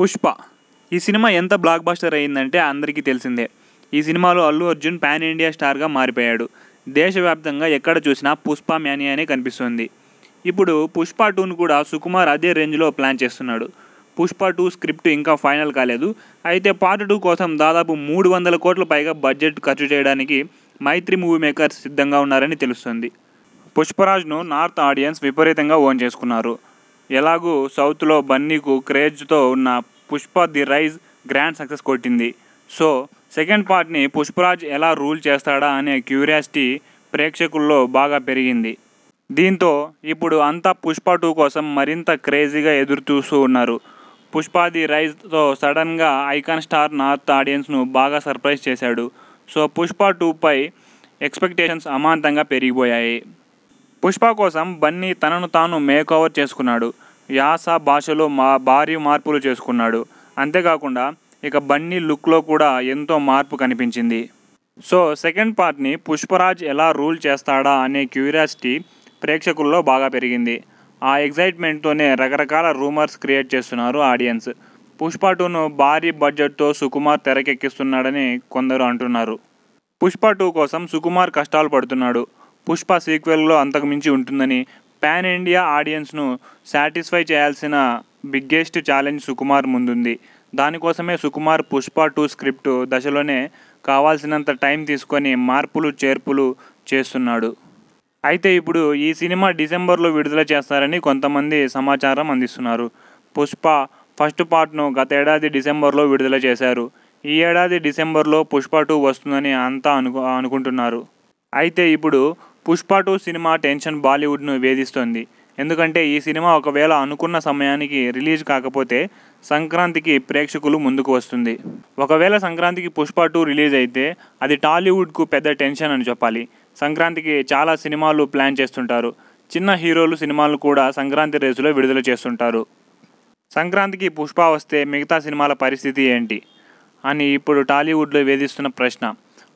పుష్ప ఈ సినిమా ఎంత black buster అయిందంటే అందరికీ తెలిసిందే ఈ సినిమాలో అల్లు అర్జున్ పాన్ ఇండియా స్టార్గా మారిపోయాడు దేశవ్యాప్తంగా ఎక్కడ చూసినా పుష్ప మ్యానియానే అనే కనిపిస్తుంది ఇప్పుడు పుష్ప టూను కూడా సుకుమార్ అదే రేంజ్లో ప్లాన్ చేస్తున్నాడు పుష్ప టూ స్క్రిప్ట్ ఇంకా ఫైనల్ కాలేదు అయితే పార్ట్ టూ కోసం దాదాపు మూడు వందల కోట్ల పైగా బడ్జెట్ ఖర్చు చేయడానికి మైత్రి మూవీ మేకర్స్ సిద్ధంగా ఉన్నారని తెలుస్తుంది పుష్పరాజ్ను నార్త్ ఆడియన్స్ విపరీతంగా ఓన్ చేసుకున్నారు ఎలాగూ సౌత్లో బన్నీకు క్రేజ్తో ఉన్న Pushpa the rise grand success కొట్టింది సో సెకండ్ పార్ట్ని పుష్పరాజ్ ఎలా రూల్ చేస్తాడా అనే క్యూరియాసిటీ ప్రేక్షకుల్లో బాగా పెరిగింది దీంతో ఇప్పుడు అంతా పుష్ప టూ కోసం మరింత క్రేజీగా ఎదురు చూస్తూ ఉన్నారు పుష్ప ది రైజ్తో సడన్గా ఐకాన్ స్టార్ నార్త్ ఆడియన్స్ను బాగా సర్ప్రైజ్ చేశాడు సో పుష్ప టూపై ఎక్స్పెక్టేషన్స్ అమాంతంగా పెరిగిపోయాయి పుష్ప కోసం బన్నీ తనను తాను మేకోవర్ చేసుకున్నాడు యాస భాషలో మా భారీ మార్పులు చేసుకున్నాడు అంతేకాకుండా ఇక బన్నీ లుక్లో కూడా ఎంతో మార్పు కనిపించింది సో సెకండ్ పార్ట్ని పుష్పరాజ్ ఎలా రూల్ చేస్తాడా అనే క్యూరియాసిటీ ప్రేక్షకుల్లో బాగా పెరిగింది ఆ ఎగ్జైట్మెంట్తోనే రకరకాల రూమర్స్ క్రియేట్ చేస్తున్నారు ఆడియన్స్ పుష్ప టూను భారీ బడ్జెట్తో సుకుమార్ తెరకెక్కిస్తున్నాడని కొందరు అంటున్నారు పుష్ప టూ కోసం సుకుమార్ కష్టాలు పడుతున్నాడు పుష్ప సీక్వెల్లో అంతకుమించి ఉంటుందని పాన్ ఇండియా ఆడియన్స్ను సాటిస్ఫై చేయాల్సిన బిగ్గెస్ట్ ఛాలెంజ్ సుకుమార్ ముందుంది దానికోసమే సుకుమార్ పుష్ప టూ స్క్రిప్ట్ దశలోనే కావాల్సినంత టైం తీసుకొని మార్పులు చేర్పులు చేస్తున్నాడు అయితే ఇప్పుడు ఈ సినిమా డిసెంబర్లో విడుదల చేస్తారని కొంతమంది సమాచారం అందిస్తున్నారు పుష్ప ఫస్ట్ పార్ట్ను గతేడాది డిసెంబర్లో విడుదల చేశారు ఈ ఏడాది డిసెంబర్లో పుష్ప టూ వస్తుందని అంతా అనుకు అనుకుంటున్నారు అయితే ఇప్పుడు పుష్ప టూ సినిమా టెన్షన్ బాలీవుడ్ను వేధిస్తోంది ఎందుకంటే ఈ సినిమా ఒకవేళ అనుకున్న సమయానికి రిలీజ్ కాకపోతే సంక్రాంతికి ప్రేక్షకులు ముందుకు వస్తుంది ఒకవేళ సంక్రాంతికి పుష్ప టూ రిలీజ్ అయితే అది టాలీవుడ్కు పెద్ద టెన్షన్ అని చెప్పాలి సంక్రాంతికి చాలా సినిమాలు ప్లాన్ చేస్తుంటారు చిన్న హీరోలు సినిమాలు కూడా సంక్రాంతి రేసులో విడుదల చేస్తుంటారు సంక్రాంతికి పుష్ప వస్తే మిగతా సినిమాల పరిస్థితి ఏంటి అని ఇప్పుడు టాలీవుడ్లో వేధిస్తున్న ప్రశ్న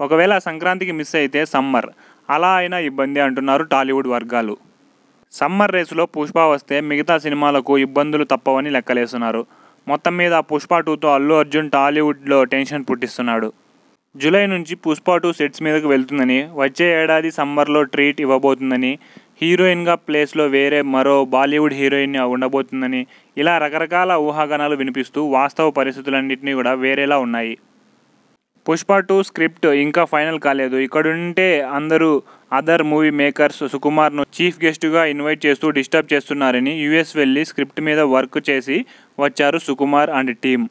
ఒకవేళ సంక్రాంతికి మిస్ అయితే సమ్మర్ అలా అయినా ఇబ్బంది అంటున్నారు టాలీవుడ్ వర్గాలు సమ్మర్ రేసులో పుష్ప వస్తే మిగతా సినిమాలకు ఇబ్బందులు తప్పవని లెక్కలేస్తున్నారు మొత్తం మీద పుష్ప టూతో అల్లు అర్జున్ టాలీవుడ్లో టెన్షన్ పుట్టిస్తున్నాడు జూలై నుంచి పుష్ప టూ సెట్స్ మీదకు వెళ్తుందని వచ్చే ఏడాది సమ్మర్లో ట్రీట్ ఇవ్వబోతుందని హీరోయిన్గా ప్లేస్లో వేరే మరో బాలీవుడ్ హీరోయిన్ ఉండబోతుందని ఇలా రకరకాల ఊహాగానాలు వినిపిస్తూ వాస్తవ పరిస్థితులన్నింటినీ కూడా వేరేలా ఉన్నాయి పుష్ప టూ స్క్రిప్ట్ ఇంకా ఫైనల్ కాలేదు ఇక్కడుంటే అందరూ అదర్ మూవీ మేకర్స్ సుకుమార్ను చీఫ్ గెస్ట్గా ఇన్వైట్ చేస్తూ డిస్టర్బ్ చేస్తున్నారని యుఎస్ వెళ్ళి స్క్రిప్ట్ మీద వర్క్ చేసి వచ్చారు సుకుమార్ అండ్ టీమ్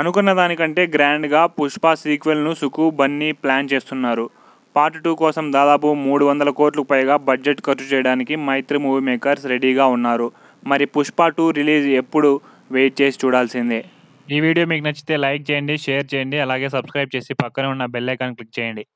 అనుకున్న దానికంటే గ్రాండ్గా పుష్ప సీక్వెల్ను సుకు బన్నీ ప్లాన్ చేస్తున్నారు పార్ట్ టూ కోసం దాదాపు మూడు వందల కోట్లకు పైగా బడ్జెట్ ఖర్చు చేయడానికి మైత్రి మూవీ మేకర్స్ రెడీగా ఉన్నారు మరి పుష్ప టూ రిలీజ్ ఎప్పుడు వెయిట్ చేసి చూడాల్సిందే ఈ వీడియో మీకు నచ్చితే లైక్ చేయండి షేర్ చేయండి అలాగే సబ్స్క్రైబ్ చేసి పక్కనే ఉన్న బెల్ ఐకాన్ క్లిక్ చేయండి